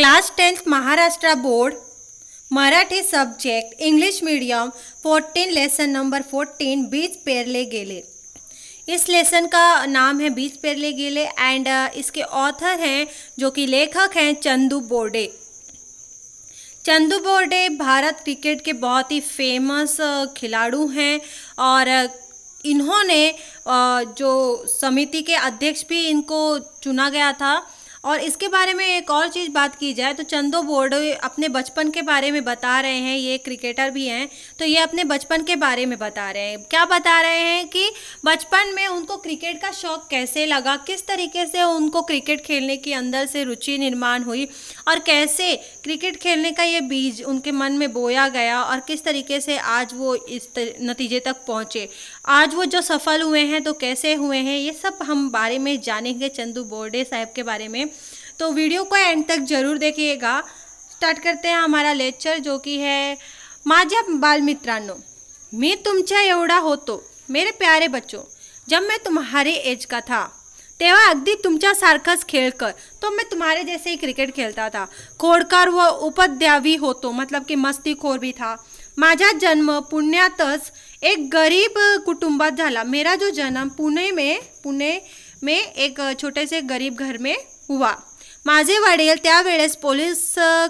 class tenth Maharashtra board Marathi subject English medium fourteen lesson number fourteen Beej Perle Gele इस lesson का नाम है बीच पेरले गेले एंड uh, इसके ऑथर हैं जो कि लेखक हैं चंदू बोर्डे चंदू बोर्डे भारत क्रिकेट के बहुत ही फेमस uh, खिलाड़ू हैं और uh, इन्होंने जो समिति के अध्यक्ष भी इनको चुना गया था और इसके बारे में एक और चीज़ बात की जाए तो चंदो बोर्ड अपने बचपन के बारे में बता रहे हैं ये क्रिकेटर भी हैं तो ये अपने बचपन के बारे में बता रहे हैं क्या बता रहे हैं कि बचपन में उनको क्रिकेट का शौक कैसे लगा किस तरीके से उनको क्रिकेट खेलने की अंदर से रुचि निर्माण हुई और कैसे क्रिकेट खेलने का ये बीज उनके मन में बोया गया और किस तरीके से आज वो इस नतीजे तक पहुँचे आज वो जो सफल हुए हैं तो कैसे हुए हैं ये सब हम बारे में जानेंगे चंदू बोर्डे साहब के बारे में तो वीडियो को एंड तक ज़रूर देखिएगा स्टार्ट करते हैं हमारा लेक्चर जो कि है बाल मित्रानो मैं मी एवड़ा हो तो मेरे प्यारे बच्चों जब मैं तुम्हारे एज का था तेवा अगदी सारखस खेल कर तो मैं तुम्हारे जैसे ही क्रिकेट खेलता था खोडकर व उपद्यावी हो तो मतलब कि मस्तीखोर भी था माझा जन्म पुण्यात एक गरीब कुटुंबात झाला मेरा जो जन्म पुणे में पुणे में एक छोटे से गरीब घर में हुआ माझे वडील त्यावेळेस पोलिस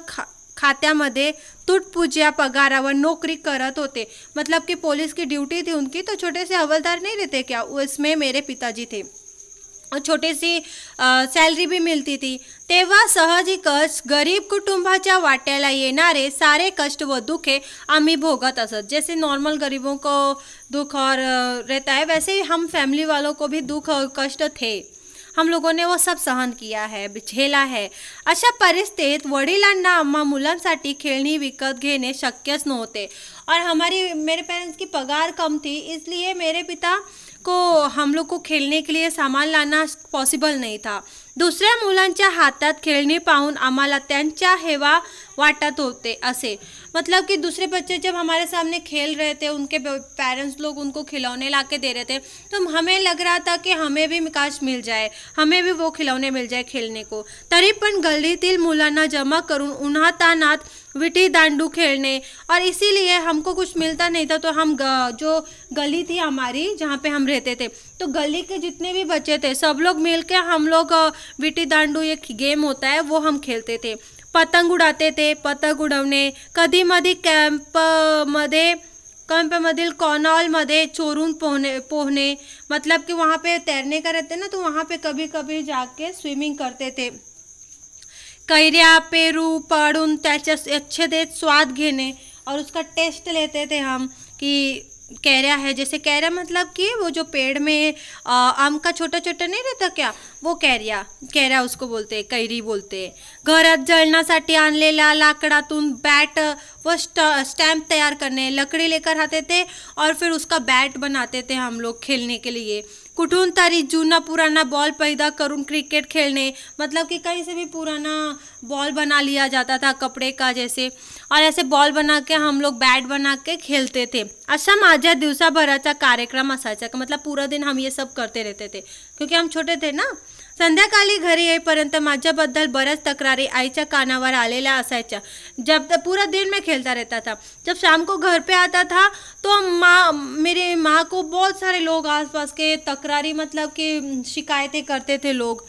खा खात्यामध्ये तुटपूज्या पगारावर नौकरी करत होते मतलब कि पोलिस की ड्यूटी थी उनकी तो छोटे से हवलदार नहीं रहते क्या उसमें मेरे पिताजी थे और छोटी सी सैलरी भी मिलती थी मिळती सहज ही कष्ट गरीब कुटुंबा वाट्याला सारे कष्ट व दुखे आम्ही भोगत असत जैसे नॉर्मल गरीबों को दुख और रहता है वैसे ही हम फैमिली वालों को भी दुख और कष्ट थे हम लोगों ने वो सब सहन किया है झेला है अशा परिस्थितीत वडिलांना आम्हा मुलांसाठी खेळणी विकत घेणे शक्यच नव्हते और हमारी मेरे पेरेंट्स की पगार कम थी इसलिए मेरे पिता को हम लोग को खेलने के लिए सामान लाना पॉसिबल नहीं था दुसऱ्या मुला हाथ खेलने पाहून आम हेवा वाटत होते ऐसे मतलब कि दूसरे बच्चे जब हमारे सामने खेल रहे थे उनके पेरेंट्स लोग उनको खिलौने ला के दे रहे थे तो हमें लग रहा था कि हमें भी विकास मिल जाए हमें भी वो खिलौने मिल जाए खेलने को तरीपन गली गल्लीतील मुलांना जमा करून उन्हातानात विटी दांडू खेलने और इसीलिए हमको कुछ मिलता नहीं था तो हम ग, जो गली थी हमारी जहाँ पे हम रहते थे तो गली के जितने भी बच्चे थे सब लोग मिल के हम लोग विटी दांडू ये गेम होता है वो हम खेलते थे पतंग उडाते थे पतंग उड़ाने मधी उडवणे कैंप मदिल कॉनॉल मधे चोरून पोहने पोहने मतलब कि वहाँ पे तैरने का रहते ना तो वहाँ पे कभी कभी जाके स्विमिंग करते थे कैरिया पेरू पडून त्याचे अच्छे दे स्वाद घेने और उसका टेस्ट लेते थे हम कि कैरिया है जैसे कैरिया मतलब कि वो जो पेड़ में आम का छोटा छोटा नहीं रहता क्या वो कैरिया कैरिया उसको बोलते हैं कैरी बोलते हैं जलना सा लाकड़ा तुन बैट व स्टैम्प तैयार करने लकड़ी लेकर आते थे और फिर उसका बैट बनाते थे हम लोग खेलने के लिए कुठून तारी जूना पुराना बॉल पैदा करून क्रिकेट खेलने मतलब कि कहीं से भी पुराना बॉल बना लिया जाता था कपड़े का जैसे और ऐसे बॉल बना के हम लोग बैट बना के खेलते थे दिवसा अच्छा, भरा दिवसाभराचा कार्यक्रम असायचा मतलब पूरा दिन हम ये सब करते रहते थे क्योंकि हम छोटे थे ना संध्याकाळी घरी येईपर्यंत माझ्याबद्दल बऱ्याच तक्रारी आईच्या कानावर आलेल्या असायच्या जब पूरा दिन में खेलता रहता था जब शाम को घर पे आता था तो मेरे माँ को बहुत सारे लोग आसपास के तकरारी मतलब कि शिकायतें करते थे लोग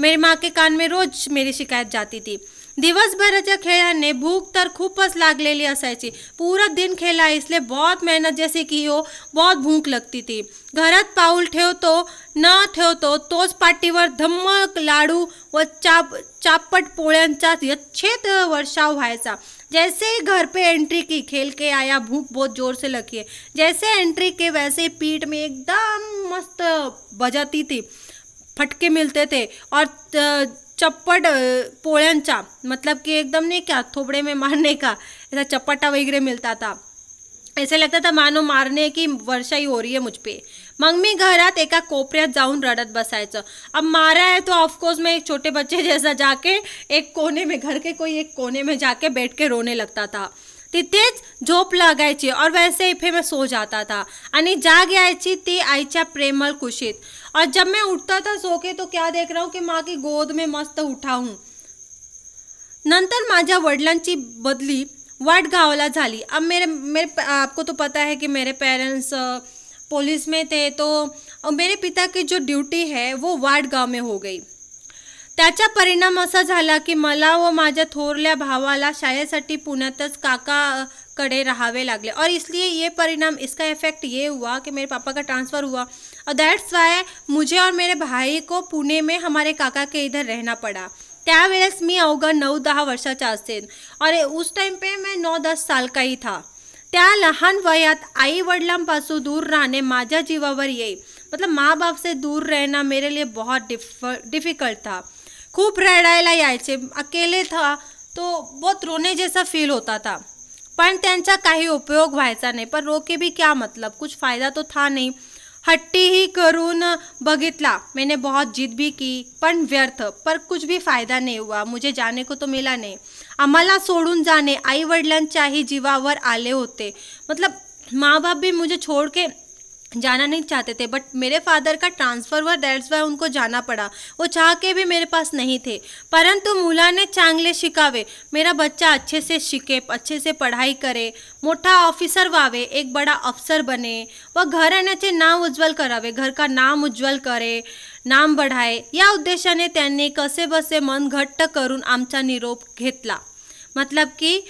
मेरी माँ के कान में रोज मेरी शिकायत जाती अच्छा खेला ने भूख तर ले लिया असायची पूरा दिन खेला इसलिए बहुत मेहनत जैसे की हो बहुत भूख लगती घरत पाउल पाऊल तो न ठेवतो तोच वर धम्मक लाडू व चाप चापट पोळ्यांचा यच्छेद वर्षाव व्हायचा जैसे ही घर पे एंट्री की खेल के आया भूख बहुत ज़ोर से लगी है जैसे एंट्री के वैसे पीठ में एकदम मस्त बजाती थी फटके मिलते थे और चप्पट पोळ्यांचा मतलब कि एकदम नहीं क्या थोबड़े में मारने का ऐसा चपटा वगैरह मिलता था ऐसे लगता था मानो मारने की ही हो रही मुझ पर मग मी घरात एका कोपऱ्यात जाऊन रडत बसायचं अब मारा है तो ऑफकोर्स मैं एक छोटे बच्चे जैसा जाके एक कोने में घर के कोई एक कोने में जाके बैठ के रोने लगता था तिथेच झोप लागायची और वैसे फिर मैं सो जाता था आणि जाग यायची ती आईच्या प्रेमल कुशित और जब मैं उठता था सो के तो क्या देख रहा हूँ कि माँ की गोद में मस्त उठा नंतर माझ्या वडिलांची बदली वाट गावला झाली अब मेरे मेरे आपको तो पता है कि मेरे पेरेंट्स पुलिस में थे तो मेरे पिता की जो ड्यूटी है वो गाँव में हो गई त्याचा परिणाम असा झाला की मला व माझ्या थोरल्या भावाला शाळेसाठी पुण्यातच काकाकडे राहावे लागले और इसलिए ये परिणाम इसका इफेक्ट ये हुआ कि मेरे पापा का ट्रांसफ़र हुआ और दैट्स वाई मुझे और मेरे भाई को पुणे में हमारे काका के इधर रहना पड़ा त्यावेळेस मी अवग नौ दहा वर्षा चेन अरे उस टाइम पे मैं नौ दस साल का ही था त्या लहान वयात आई वडिलांपासून दूर राहणे माझ्या जीवावर येई मतलब माँ बाप से दूर रहना मेरे लिए बहुत डिफ डिफ़िकल्ट था खूब रडायला यायचे अकेले था तो बहुत रोने जैसा फील होता था पण त्यांचा काही उपयोग व्हायचा नाही पर रोके भी क्या मतलब कुछ फ़ायदा तो था नहीं हट्टी ही करून बघितला मैंने बहुत जिद भी की पण व्यर्थ पर कुछ भी फायदा नहीं हुआ मुझे जाने को तो मिला नाही आम्हाला सोडून आई आईवडिलांच्याही जीवावर आले होते मतलब माँ बाप भी मुझे छोड़ के जाना नहीं चाहते थे बट मेरे फादर का ट्रांसफ़र हुआ दैट्स वाई उनको जाना पड़ा वो चाह के भी मेरे पास नहीं थे परंतु मुला ने चांगले शिकावे मेरा बच्चा अच्छे से शिके अच्छे से पढ़ाई करे मोटा ऑफिसर वावे एक बड़ा अफसर बने व घर आने से नाम उज्ज्वल करावे घर का नाम उज्ज्वल करे नाम बढ़ाए या उद्देशाने त्यांनी कसे बसे मन घट्ट करून आमचा निरोप घेतला मतलब कि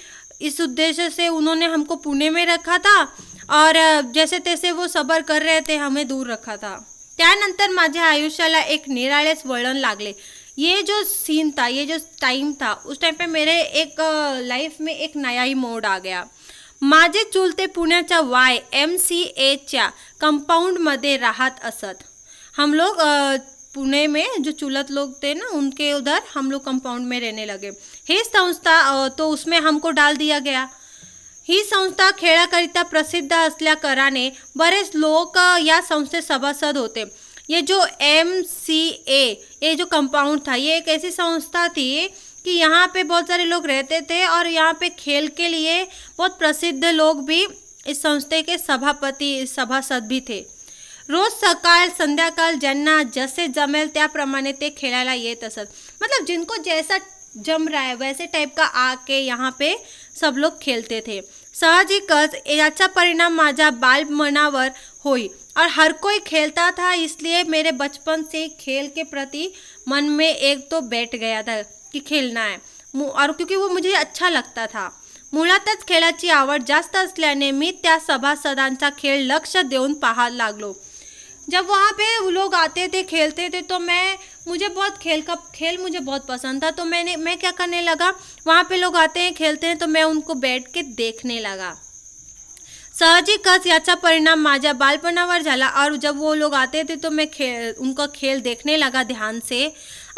इस उद्देश्य से उन्होंने हमको पुणे में रखा था और जैसे तैसे वो सबर कर रहे थे हमें दूर रखा था त्यानंतर माझे आयुष्याला एक निराळेच वळण लागले ये जो सीन था ये जो टाइम था उस टाइम पे मेरे एक लाइफ में एक नया ही मोड आ गया माझे चुलते पुण्याच्या वाय एम सी एच्या कंपाऊंडमध्ये राहत असत हम लोग पुणे में जो चुलत लोग थे ना उनके उधर हम लोग कंपाउंड में रहने लगे हे संस्था तो उसमें हमको डाल दिया गया ही संस्था खेळाकरिता प्रसिद्ध असल्याकारणाने बरेच लोक या संस्थेत सभासद होते ये जो एम सी ए ये जो कंपाउंड था ये एक ऐसी संस्था थी कि यहाँ पे बहुत सारे लोग रहते थे और यहाँ पे खेल के लिए बहुत प्रसिद्ध लोग भी इस संस्थे के सभापति सभासद भी थे रोज सकाळ संध्याकाळ ज्यांना जसे जमेल त्याप्रमाणे ते खेळायला येत असत मतलब जिनको जैसा जम रहा है वैसे टाइप का आके यहाँ पे सब लोग खेलते थे साहजिकच याचा परिणाम बाल मनावर हुई और हर कोई खेलता था इसलिए मेरे बचपन से खेल के प्रति मन में एक तो बैठ गया था कि खेलना है और क्योंकि वो मुझे अच्छा लगता था मुळातच खेळाची आवड जास्त असल्याने मी त्या सभासदांचा खेळ लक्ष देऊन पाहा लागलो जब वहाँ पे लोग आते थे खेलते थे तो मैं मुझे बहुत खेल का खेल मुझे बहुत पसंद था तो मैंने मैं क्या करने लगा वहाँ पे लोग आते हैं खेलते हैं तो मैं उनको बैठ के देखने लगा साहजिकच याचा परिणाम माझ्या बालपणावर झाला और जब वो लोग आते थे तो मैं खेल उनका खेल देखने लगा ध्यान से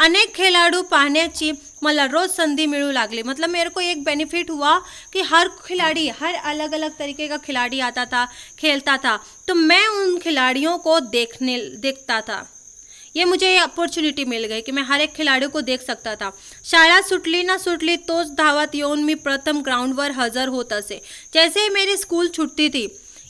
अनेक खेळाडू पाहण्याची मला रोज़ संधि मिलू लागली मतलब मेरे को एक बेनिफिट हुआ कि हर खिलाड़ी हर अलग अलग तरीके का खिलाड़ी आता था खेलता था तो मैं उन खिलाड़ियों को देखने देखता था ये मुझे ये अपॉर्चुनिटी मिल गई कि मैं हर एक खिलाड़ी को देख सकता था शाळा सुटली ना सुटली तोच धावत येऊन मी प्रथम ग्राउंडवर हजर होत असे जैसे ही मेरी स्कूल छुट्टी थी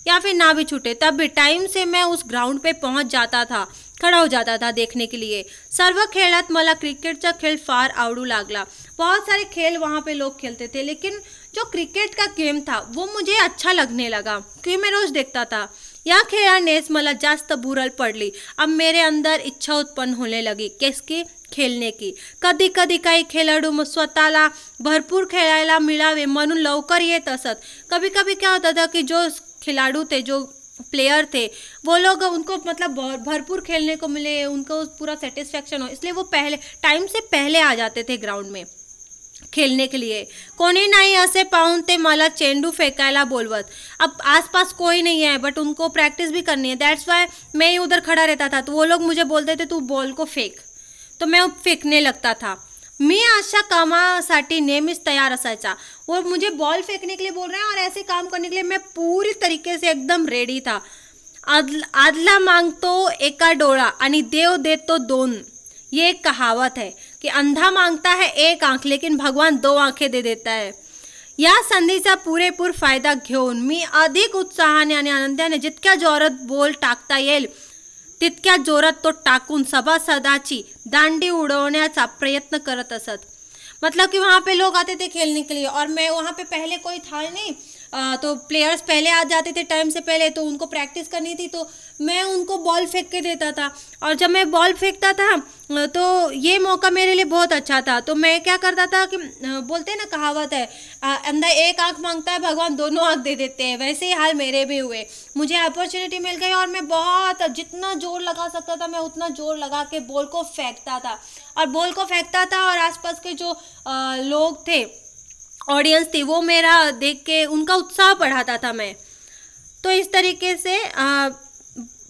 या फिर ना भी छूटे तब भी टाइम से मैं उस ग्राउंड पे पहुंच जाता था खड़ा हो जाता था देखने के लिए सर्व खेलत मला का खेल फार आवडू लागला बहुत सारे खेल वहाँ पे लोग खेलते थे लेकिन जो क्रिकेट का गेम था वो मुझे अच्छा लगने लगा क्योंकि मैं रोज़ देखता था या खेळण्यास मला जास्त बुरल पडली अब मेरे अंदर इच्छा उत्पन्न होने लगी केसकी खेलने की कधी कधी काही खेळाडू मग स्वतःला भरपूर खेळायला मिळावे म्हणून लवकर येत असत कभी कभी क्या होता था की जो खिलाड़ू थे जो प्लेयर थे वो लोग उनको मतलब भरपूर खेलने को मिले उनको पूरा सेटिस्फेक्शन हो इसलिए वो पहले टाइम से पहले आ जाते थे ग्राउंड में खेलने के लिए कोणी नहीं ऐसे पाउन ते माला चेंडू फेंकायला बोलवत अब आसपास कोई नहीं है बट उनको प्रैक्टिस भी करनी है दैट्स वाई मैं ही उधर खड़ा रहता था तो वो लोग मुझे बोलते थे तू बॉल को फेंक तो मैं फेंकने लगता था मी अशा कामासाठी नेहमीच तैयार असाचा वो मुझे बॉल फेंकने के लिए बोल रहे हैं और ऐसे काम करने के लिए मैं पूरी तरीके से एकदम रेडी था आदला आदला तो एका डोड़ा आणि देव तो दोन ये एक कहावत है कि अंधा मांगता है एक आंख लेकिन भगवान दो आंखें दे देता है या संधि संधीचा पूर फायदा घेऊन मी अधिक उत्साहाने आणि आनंदाने जितक्या जोरात बोल टाकता येईल तितक्या जोरात तो टाकून सभासदाची दांडी उड़वण्याचा प्रयत्न करत असत मतलब कि वहाँ पे लोग आते थे खेलने के लिए और मैं वहाँ पे पहले कोई था नहीं तो प्लेयर्स पहले आ जाते थे टाइम से पहले तो उनको प्रैक्टिस करनी थी तो मैं उनको बॉल फेंक के देता था और जब मैं बॉल फेंकता था तो ये मौका मेरे लिए बहुत अच्छा था तो मैं क्या करता था कि बोलते हैं ना कहावत है अंदर एक आँख मांगता है भगवान दोनों आँख दे देते हैं वैसे ही हाल मेरे भी हुए मुझे अपॉर्चुनिटी मिल गई और मैं बहुत जितना जोर लगा सकता था मैं उतना जोर लगा के बॉल को फेंकता था और बॉल को फेंकता था और आसपास के जो लोग थे ऑडियंस थी वो मेरा देख के उनका उत्साह बढ़ाता था मैं तो इस तरीके से आ,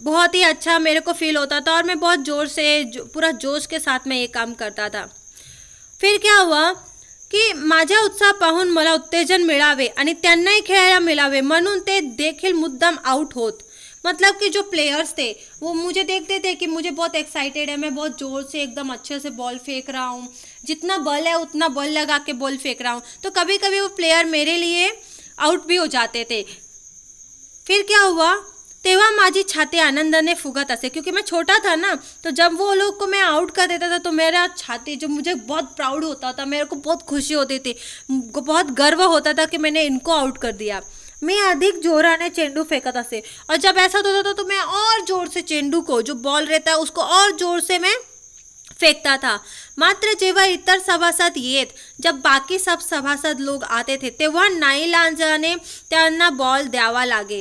बहुत ही अच्छा मेरे को फील होता था और मैं बहुत ज़ोर से जो, पूरा जोश के साथ मैं ये काम करता था फिर क्या हुआ कि माझा उत्साह पाहून मला उत्तेजन मिळावे आणि त्यांनाही खेळायला मिळावे म्हणून ते देखील मुद्दाम आउट होत मतलब कि जो प्लेयर्स थे वो मुझे देखते थे कि मुझे बहुत एक्साइटेड है मैं बहुत ज़ोर से एकदम अच्छे से बॉल फेंक रहा हूँ जितना बल है उतना बल लगा के बॉल फेंक रहा हूँ तो कभी कभी वो प्लेयर मेरे लिए आउट भी हो जाते थे फिर क्या हुआ तेवा माजी छाते आनंदने फुगत से क्योंकि मैं छोटा था ना तो जब वो लोग को मैं आउट कर देता था तो मेरा छाते जो मुझे बहुत प्राउड होता था मेरे को बहुत खुशी होती थी बहुत गर्व होता था कि मैंने इनको आउट कर दिया मैं अधिक जोर आने चेंडू था से और जब ऐसा होता था तो मैं और जोर से चेंडू को जो बॉल रहता है उसको और जोर से मैं फेंकता था मात्र जेव्हा इतर सभासद येत जब बाकी सब सभासद लोग आते थे तेव्हा नाही लांजाने त्यांना बॉल द्यावा लागे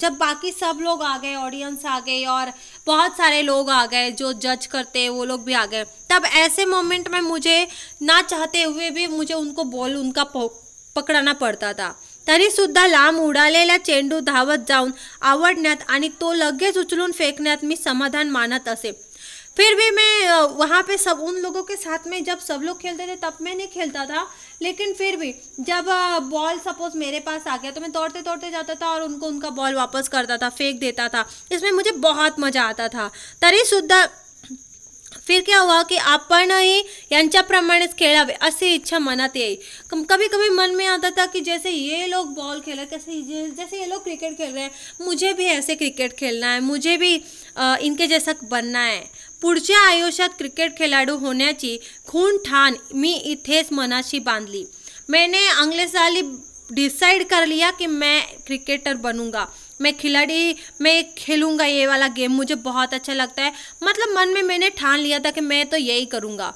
जब बाकी सब लोग आ गए ऑडियंस आ गए और बहुत सारे लोग आ गए जो जज करते वो लोग भी आ गए तब ऐसे मोमेंट में मुझे ना चाहते हुए भी मुझे उनको बॉल उनका पकड़ाना पडता था तरीसुद्धा लांब उड़ाला चेंडू धावत जाऊन आवडण्यात आणि तो लगेच उचलून फेकण्यात मी समाधान मानत असे फिर भी मैं वहाँ पे सब उन लोगों के साथ में जब सब लोग खेलते थे तब मैं नहीं खेलता था लेकिन फिर भी जब बॉल सपोज मेरे पास आ गया तो मैं दौड़ते दौड़ते जाता था और उनको उनका बॉल वापस करता था फेंक देता था इसमें मुझे बहुत मजा आता था तरी सुद्धा फिर क्या हुआ कि की आपणही यांच्याप्रमाणेच खेळावे अशी इच्छा मनात येई कभी कभी मन में आता था कि जैसे ये लोग बॉल खेल रहे कैसे जैसे ये लोग क्रिकेट खेल रहे हैं मुझे भी ऐसे क्रिकेट खेलना है मुझे भी आ, इनके जैसा बनना है पुढ़ आयुष्यात क्रिकेट होने की खून ठान मी इथेच मनाशी बांधली मैंने अगले साल ही डिसाइड कर लिया कि मैं क्रिकेटर बनूंगा मैं खिलाड़ी मैं खेलूंगा ये वाला गेम मुझे बहुत अच्छा लगता है मतलब मन में मैंने ठान लिया था कि मैं तो यही करूंगा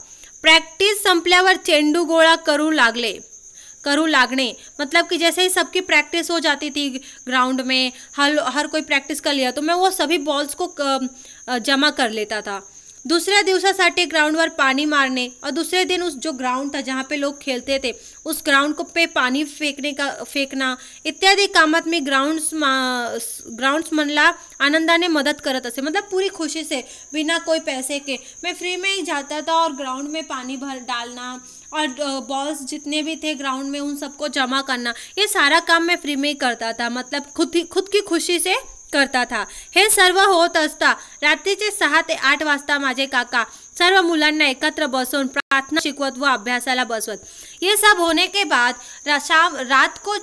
प्रैक्टिस संपल्यावर चेंडू गोला करूँ लागले करूँ लागने मतलब कि जैसे ही सबकी प्रैक्टिस हो जाती थी ग्राउंड में हर हर कोई प्रैक्टिस कर लिया तो मैं वो सभी बॉल्स को जमा कर लेता था दुसऱ्या ग्राउंड पर पानी मारने और दूसरे दिन उस जो ग्राउंड था जहाँ पे लोग खेलते थे उस ग्राउंड को पे पानी फेंकने का इत्यादि इत्यादी में ग्राउंड ग्राउंड्स आनंदा आनंदाने मदद करत असे मतलब पूरी खुशी से बिना कोई पैसे के मैं फ्री में ही जाता था और ग्राउंड में पानी भर डालना और बॉल्स जितने भी थे ग्राउंड में उन सबको जमा करना ये सारा काम मैं फ्री में ही करता था मतलब खुद ही खुद की खुशी से करता था हे सर्व होत असता रात्रीचे सहा ते आठ वाजता माझे काका सर्व मुलांना एकत्र बसून प्रार्थना शिकवत व अभ्यासाला बसवत ये सब होने के बाद शाम रात को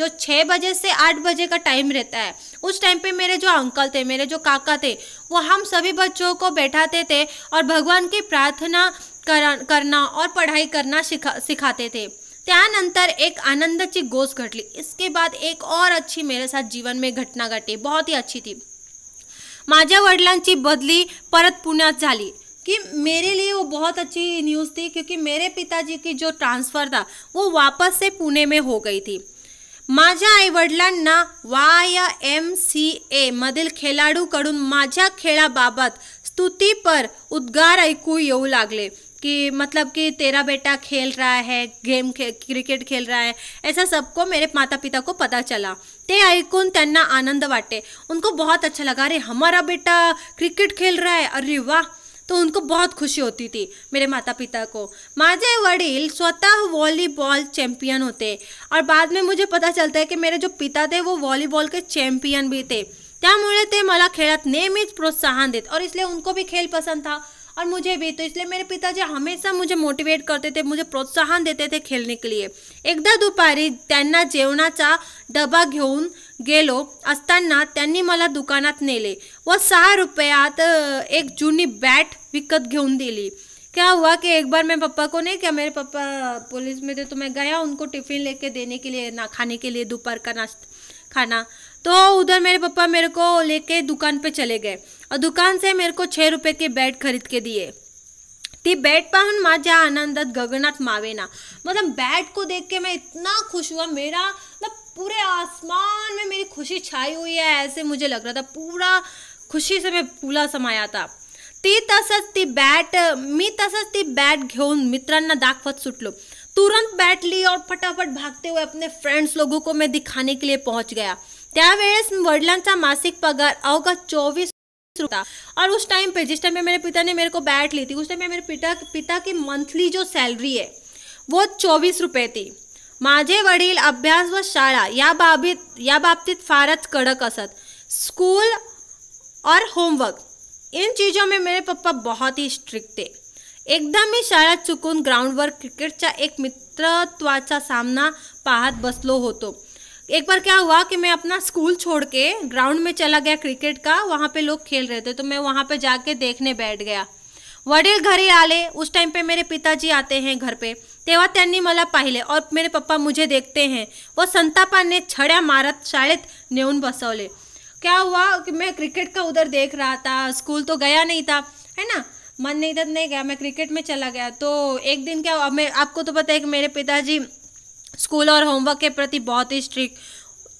जो छः बजे से आठ बजे का टाइम रहता है उस टाइम पे मेरे जो अंकल थे मेरे जो काका थे वो हम सभी बच्चों को बैठाते थे और भगवान की प्रार्थना करना और पढ़ाई करना सिखा सिखाते थे त्यानंतर एक आनंदाची गोष्ट घडली इसके बाद एक और अच्छी मेरे साथ जीवन में घटना घटी बहुत ही अच्छी थी माझ्या वडिलांची बदली परत पुण्यात झाली कि मेरे लिए वो बहुत अच्छी न्यूज़ थी क्योंकि मेरे पिताजी की जो ट्रांसफ़र था वो वापस से पुणे में हो गई थी माझ्या आईवडिलांना वाय एम सी एमधील खेळाडूकडून माझ्या खेळाबाबत स्तुतीपर उद्गार ऐकू येऊ लागले कि मतलब कि तेरा बेटा खेल रहा है गेम खे क्रिकेट खेल रहा है ऐसा सबको मेरे माता पिता को पता चला ते ऐकून तेना आनंद वाटे उनको बहुत अच्छा लगा अरे हमारा बेटा क्रिकेट खेल रहा है अरे वाह तो उनको बहुत खुशी होती थी मेरे माता पिता को माजे वडिल स्वतः वॉलीबॉल चैम्पियन होते और बाद में मुझे पता चलता है कि मेरे जो पिता थे वो वॉलीबॉल के चैम्पियन भी थे त्यामुळे ते मला खेळात नेहमीच प्रोत्साहन देत और इसलिए उनको भी खेल पसंद था और मुझे भी तो इसलिए मेरे पिताजी हमेशा मुझे मोटिवेट करते थे मुझे प्रोत्साहन देते थे खेलने के लिए एकदा दुपारी त्यांना जेवणाचा डबा घेऊन गेलो असताना त्यांनी मला दुकानात नेले व सहा रुपयात एक जुनी बॅट विकत घेऊन दिली क्या हुआ कि एक बार मैं पापा को नहीं क्या मेरे पापा पुलिस में थे तो मैं गया उनको टिफ़िन लेके देने के लिए ना खाने के लिए दोपहर का नाश्ता खाना तो उधर मेरे पापा मेरे को लेके दुकान पे चले गए और दुकान से मेरे को छः रुपये के बैट खरीद के दिए ती बॅट पाहून माझ्या आनंदात गगनात मावेना मतलब बैट को देख के मैं इतना खुश हुआ मेरा मतलब पूरे आसमान में मेरी खुशी छाई हुई है ऐसे मुझे लग रहा था पूरा खुशी से मैं पूला समाया था ती तसच ती बैट मी तसच ती बैट घेऊन मित्रांना दाखवत सुटलो तुरंत बैट ली और फटाफट भागते हुए अपने फ्रेंड्स लोगों को मैं दिखाने के लिए पहुंच गया त्यावेळेस वडिलांचा मासिक पगार अवघा चोवीस था और उस टाइम पे जिस टाइम पे मेरे पिता ने मेरे को बैट ली थी उस टाइम पे मेरे पिता पिता की मंथली जो सैलरी है वो चौबीस रुपये थी माझे वडील अभ्यास व शाळा या बाबीत या बाबतीत फारच कडक असत स्कूल और होमवर्क इन चीज़ों में मेरे पप्पा बहुत ही स्ट्रिक्ट थे एकदम ही शाळा चुकून ग्राउंडवर क्रिकेटच्या एक मित्रत्वाचा सामना पाहत बसलो होतो एक बार क्या हुआ कि मैं अपना स्कूल छोड़ के ग्राउंड में चला गया क्रिकेट का वहाँ पे लोग खेल रहे थे तो मैं वहाँ पे जाके देखने बैठ गया वडील घरी आले उस टाइम पे मेरे पिताजी आते हैं घर पे तेवा त्यांनी मला पाहिले और मेरे पप्पा मुझे देखते हैं वो संतापाने छड़ा मारत शाळेत नेऊन बसवले क्या हुआ कि मैं क्रिकेट का उधर देख रहा था स्कूल तो गया नहीं था है ना मन नहीं था नहीं गया मैं क्रिकेट में चला गया तो एक दिन क्या हुआ मैं आपको तो पता है कि मेरे पिताजी स्कूल और होमवर्क के प्रति बहुत ही स्ट्रिक्ट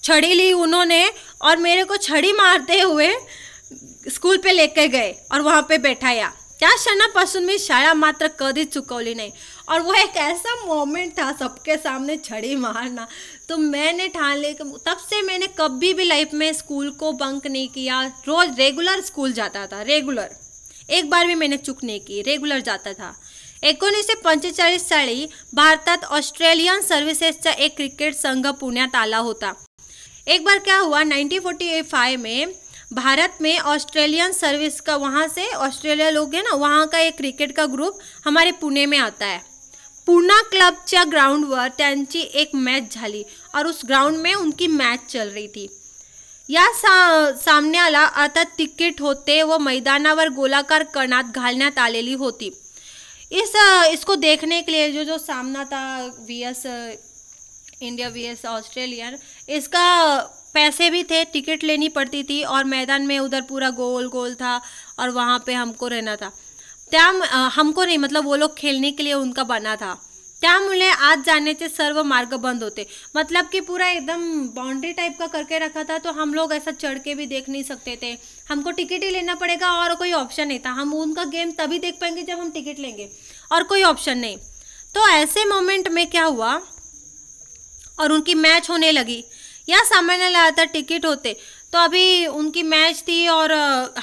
छड़ी ली उन्होंने और मेरे को छड़ी मारते हुए स्कूल पे लेके गए और वहाँ पे बैठाया शना पसंद में शाया मात्र कधीच चुकौली नहीं और वो एक ऐसा मोमेंट था सबके सामने छड़ी मारना तो मैंने ठान ले तब से मैंने कभी भी लाइफ में स्कूल को बंक नहीं किया रोज़ रेगुलर स्कूल जाता था रेगुलर एक बार भी मैंने चुक नहीं की रेगुलर जाता था एकोणीसशे पंचेचाळीस साली भारत में ऑस्ट्रेलियन सर्विसेस का एक क्रिकेट संघ पुण्यात आला होता एक बार क्या हुआ 1945 में भारत में ऑस्ट्रेलियन सर्विस का वहाँ से ऑस्ट्रेलिया लोग हैं ना वहाँ का एक क्रिकेट का ग्रुप हमारे पुणे में आता है क्लब या ग्राउंड वी एक मैच झाली और उस ग्राउंड में उनकी मैच चल रही थी या सा सामन्याला आता तिकीट होते व मैदानावर गोलाकार कणात घालण्यात आलेली होती इस इसको देखने के लिए जो जो सामना था V S India V S Australia इसका पैसे भी थे टिकट लेनी पड़ती थी और मैदान में उधर पूरा गोल गोल था और वहाँ पे हमको रहना था त्या हमको नहीं मतलब वो लोग खेलने के लिए उनका बना था त्यामुळे आज जाने से सर्व मार्ग बंद होते मतलब कि पूरा एकदम बाउंड्री टाइप का करके रखा था तो हम लोग ऐसा चढ़ के भी देख नहीं सकते थे हमको टिकट ही लेना पड़ेगा और कोई ऑप्शन नहीं था हम उनका गेम तभी देख पाएंगे जब हम टिकट लेंगे और कोई ऑप्शन नहीं तो ऐसे मोमेंट में क्या हुआ और उनकी मैच होने लगी या सामान्य लगातार टिकट होते तो अभी उनकी मैच थी और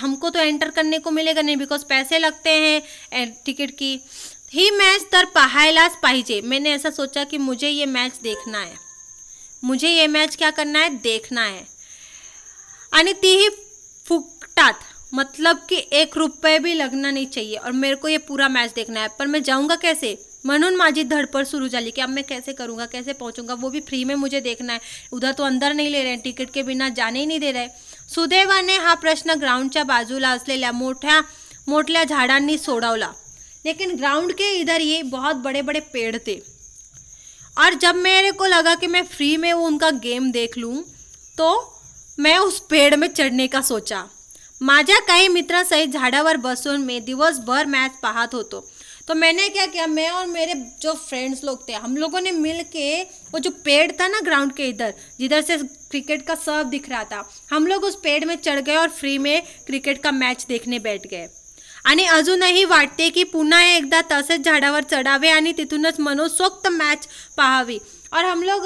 हमको तो एंटर करने को मिलेगा नहीं बिकॉज पैसे लगते हैं टिकट की ही मैच तर पहायलाज पाहिजे मैंने ऐसा सोचा कि मुझे ये मैच देखना है मुझे ये मैच क्या करना है देखना है आणि तीही फुकटात मतलब की एक रुपये भी लगना नहीं चाहिए और मेरे को ये पूरा मैच देखना है पर मैं जाऊँगा कैसे म्हणून माझी धडपड सुरू झाली की अब मैं कैसे करूँगा कैसे पहुँचूँगा वो भी फ्री में मुझे देखना है उधर तो अंदर नहीं ले रहे हैं तिकीट के बिना जाने ही नहीं दे रहे सुदैवाने हा प्रश्न ग्राउंडच्या बाजूला असलेल्या मोठ्या मोठल्या झाडांनी सोडवला लेकिन ग्राउंड के इधर ये बहुत बड़े बड़े पेड़ थे और जब मेरे को लगा कि मैं फ्री में वो उनका गेम देख लूँ तो मैं उस पेड़ में चढ़ने का सोचा माझ्या काही मित्रासहित झाडावर में दिवस दिवसभर मैच पाहत हो तो मैंने क्या किया मैं और मेरे जो फ्रेंड्स लोग थे हम लोगों ने मिल के वो जो पेड़ था ना ग्राउंड के इधर जिधर से क्रिकेट का सर्व दिख रहा था हम लोग उस पेड़ में चढ़ गए और फ्री में क्रिकेट का मैच देखने बैठ गए आणि अजूनही वाटते की पुन्हा एकदा तसेच झाडावर चढावे आणि तिथूनच मनोसोक्त मैच पाहावी और हम लोग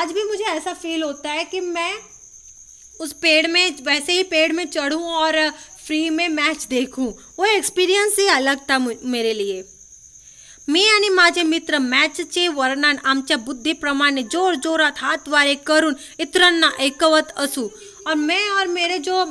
आज भी मुझे ऐसा फील होता है कि मैं उस पेड़ में वैसे ही पेड़ में चढ़ूँ और फ्री में मैच देखूँ वो एक्सपीरियंस ही अलग था मेरे लिए मी आणि माझे मित्र मॅचचे वर्णन आमच्या बुद्धीप्रमाणे जोर जोरात हातवारे करून इतरांना ऐकवत असू और मैं और मेरे जो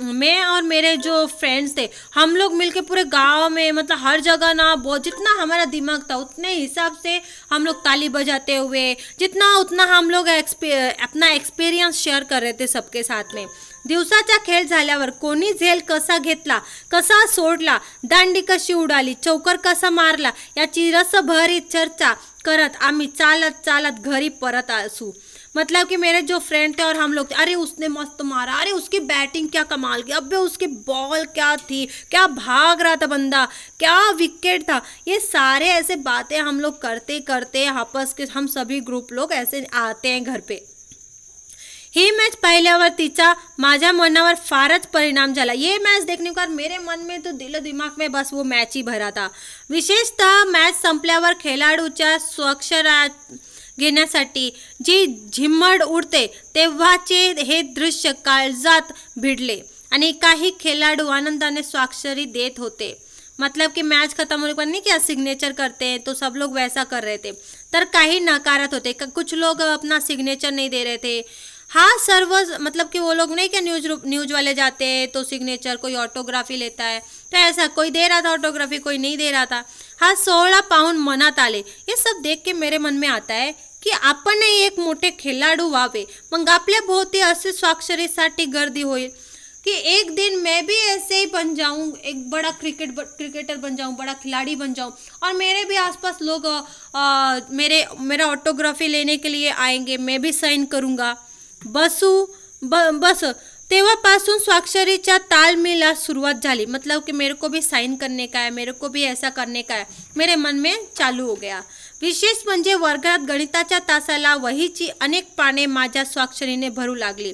मैं और मेरे जो फ्रेंड्स थे हम लोग मिलके पूरे गांव में मतलब हर जगह ना बहुत जितना हमारा दिमाग था उतने हिसाब से हम लोग ताली बजाते हुए जितना उतना हम लोग एक्सपे अपना एक्सपीरियंस शेअर कर रहे थे सबके साथ में दिवसाचा खेळ झाल्यावर कोणी झेल कसा घेतला कसा सोडला दांडी कशी उडाली चौकर कसा मारला याची रसभरी चर्चा करत आम्ही चालत चालत घरी परत असू मतलब कि मेरे जो फ्रेंड थे और हम लोग थे अरे उसने मस्त मारा अरे उसकी बैटिंग क्या कमाल की अब उसकी बॉल क्या थी क्या भाग रहा था बंदा क्या विकेट था ये सारे ऐसे बातें हम लोग करते करते आपस के हम सभी ग्रुप लोग ऐसे आते हैं घर पे ही मॅच तीचा माजा माझ्या मनावर फारच परिणाम झाला ये मैच के बाद मेरे मन में तो दिलो दिमाग में बस वो मैच ही भरा था विशेषतः मैच संपल्यावर खेळाडूच्या स्वक्षरा घेण्यासाठी जी झिम्मड उडते तेव्हाचे हे दृश्य काळजात भिडले आणि काही खेळाडू आनंदाने स्वाक्षरी देत होते मतलब कि मैच खत्म होने पर नहीं क्या सिग्नेचर करते हैं तो सब लोग वैसा कर रहे थे तर का ही नकारात होते कुछ लोग अपना सिग्नेचर नहीं दे रहे थे हाँ सर्व मतलब कि वो लोग नहीं क्या न्यूज न्यूज वाले जाते हैं तो सिग्नेचर कोई ऑटोग्राफी लेता है तो ऐसा कोई दे रहा था ऑटोग्राफी कोई नहीं दे रहा था हाँ सोलह पाउंड मनात आले ये सब देख के मेरे मन में आता है कि आपणही एक मोठे खिलाड़ू वावे मग आपल्याभोवती असे स्वाक्षरीसाठी गर्दी होईल कि एक दिन मैं भी ऐसे ही बन जाऊं एक बड़ा क्रिकेट ब, क्रिकेटर बन जाऊं बड़ा खिलाड़ी बन जाऊं और मेरे भी आसपास लोग आ, मेरे मेरा ऑटोग्राफी लेने के लिए आएंगे मैं भी साइन करूंगा बसू ब बस तेव्हापासून स्वाक्षरीच्या तालमेला शुरुआत झाली मतलब कि मेरे को भी साइन करने का है मेरे को भी ऐसा करने का है मेरे मन में चालू हो गया विशेष वर्ग गणिता ताला वही ची अनेक पाने स्वाक्षरी ने भरू लागली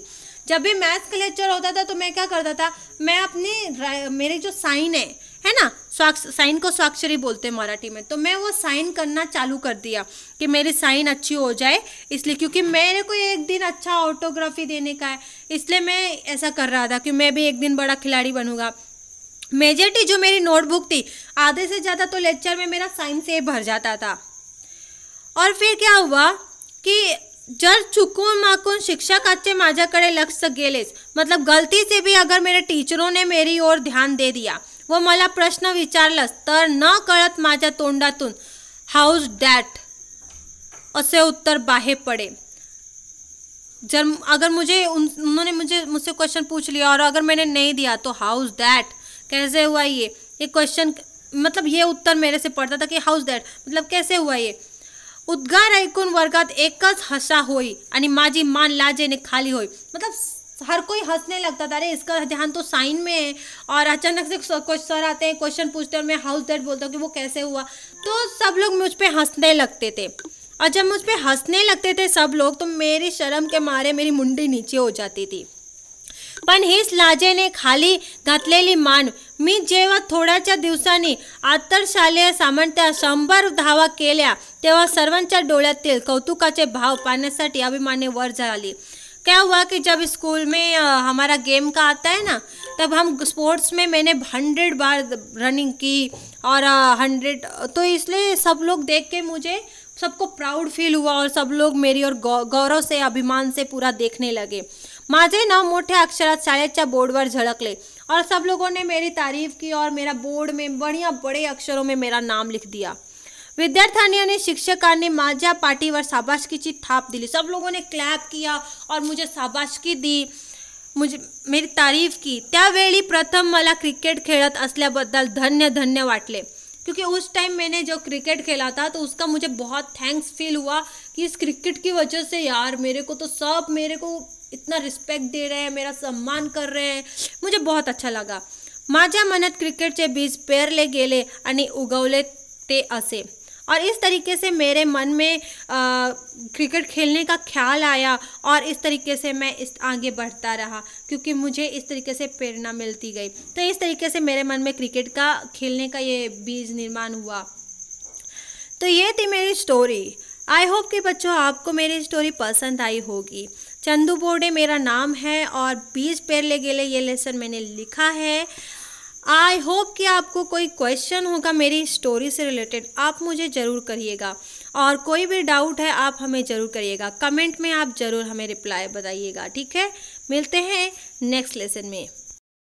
जब भी मैथ्स का लेक्चर होता था तो मैं क्या करता था मैं अपनी मेरे जो साइन है है ना स्वाक्ष साइन को स्वाक्षरी बोलते हैं मराठी में तो मैं वो साइन करना चालू कर दिया कि मेरी साइन अच्छी हो जाए इसलिए क्योंकि मेरे को एक दिन अच्छा ऑटोग्राफी देने का है इसलिए मैं ऐसा कर रहा था कि मैं भी एक दिन बड़ा खिलाड़ी बनूंगा मेजरिटी जो मेरी नोटबुक थी आधे से ज़्यादा तो लेक्चर में मेरा साइन से भर जाता था और फिर क्या हुआ कि जर चुकून माकून शिक्षकाचे कड़े लक्ष्य गेलेस मतलब गलती से भी अगर मेरे टीचरों ने मेरी ओर ध्यान दे दिया वो मला प्रश्न विचार तर न कळत माजा तोंडातून हाउज डैट असे उत्तर बाहे पड़े जर अगर मुझे उन उन्होंने मुझे मुझसे क्वेश्चन पूछ लिया और अगर मैंने नहीं दिया तो हाउस डैट कैसे हुआ ये ये क्वेश्चन मतलब ये उत्तर मेरे से पड़ता था कि हाउस डैट मतलब कैसे हुआ ये उद्गार ऐकून वर्गात एकच हसा होई आणि माझी मान लाजेने खाली होई मतलब हर कोई हंसने लगता था अरे इसका ध्यान तो साइन में है और अचानक से कुछ सर आते हैं क्वेश्चन पूछते हैं मैं हाउस डेट बोलता हूँ कि वो कैसे हुआ तो सब लोग मुझ पर हंसने लगते थे और जब मुझ पर हंसने लगते थे सब लोग तो मेरी शर्म के मारे मेरी मुंडी नीचे हो जाती थी पण हीच लाजेने खाली घातलेली मान मी जेव्हा थोड्याच्या दिवसांनी आंतरशालेय सामंत्या शंभर धावा केल्या तेव्हा सर्वांच्या डोळ्यातील कौतुकाचे भाव पाहण्यासाठी अभिमाने वर झाली क्या हुआ कि जब स्कूल में हमारा गेम का आता है ना तब हम स्पोर्ट्स में मैंने हंड्रेड बार रनिंग की और हंड्रेड तो इसलिए सब लोग देख के मुझे सबको प्राउड फील हुआ और सब लोग मेरी और गौ गौरव से अभिमान से पूरा देखने लगे अक्षर नाव मोठे अक्षरात पर झड़क झलकले और सब लोगों ने मेरी तारीफ की और मेरा बोर्ड में बढ़िया बड़े अक्षरों में मेरा नाम लिख दिया ने शिक्षका ने माजा माझ्या पाठीवर चीज थाप दिली सब लोगों ने क्लैप किया और मुझे शाबाशकी दी मुझे मेरी तारीफ की त्यावेळी प्रथम मला क्रिकेट खेलत असल्याबद्दल धन्य धन्य वाटले क्योंकि उस टाइम मैंने जो क्रिकेट खेला था तो उसका मुझे बहुत थैंक्स फील हुआ कि इस क्रिकेट की वजह से यार मेरे को तो सब मेरे को इतना रिस्पेक्ट दे रहे हैं मेरा सम्मान कर रहे हैं मुझे बहुत अच्छा माजा माझ्या मनात क्रिकेटचे बीज पेरले गेले आणि उगवले ते असे और इस तरीके से मेरे मन में आ, क्रिकेट खेलने का ख्याल आया और इस तरीके से मैं इस आगे बढ़ता रहा क्योंकि मुझे इस तरीके से प्रेरणा मिलती गई तो इस तरीके से मेरे मन में क्रिकेट का खेलने का ये बीज निर्माण हुआ तो ये थी मेरी स्टोरी आई होप कि बच्चों आपको मेरी स्टोरी पसंद आई होगी चंदू बोर्डे मेरा नाम है और बीज पेरले गए ये लेसन मैंने लिखा है आई होप कि आपको कोई क्वेश्चन होगा मेरी स्टोरी से रिलेटेड आप मुझे ज़रूर करिएगा और कोई भी डाउट है आप हमें ज़रूर करिएगा कमेंट में आप ज़रूर हमें रिप्लाई बताइएगा ठीक है मिलते हैं नेक्स्ट लेसन में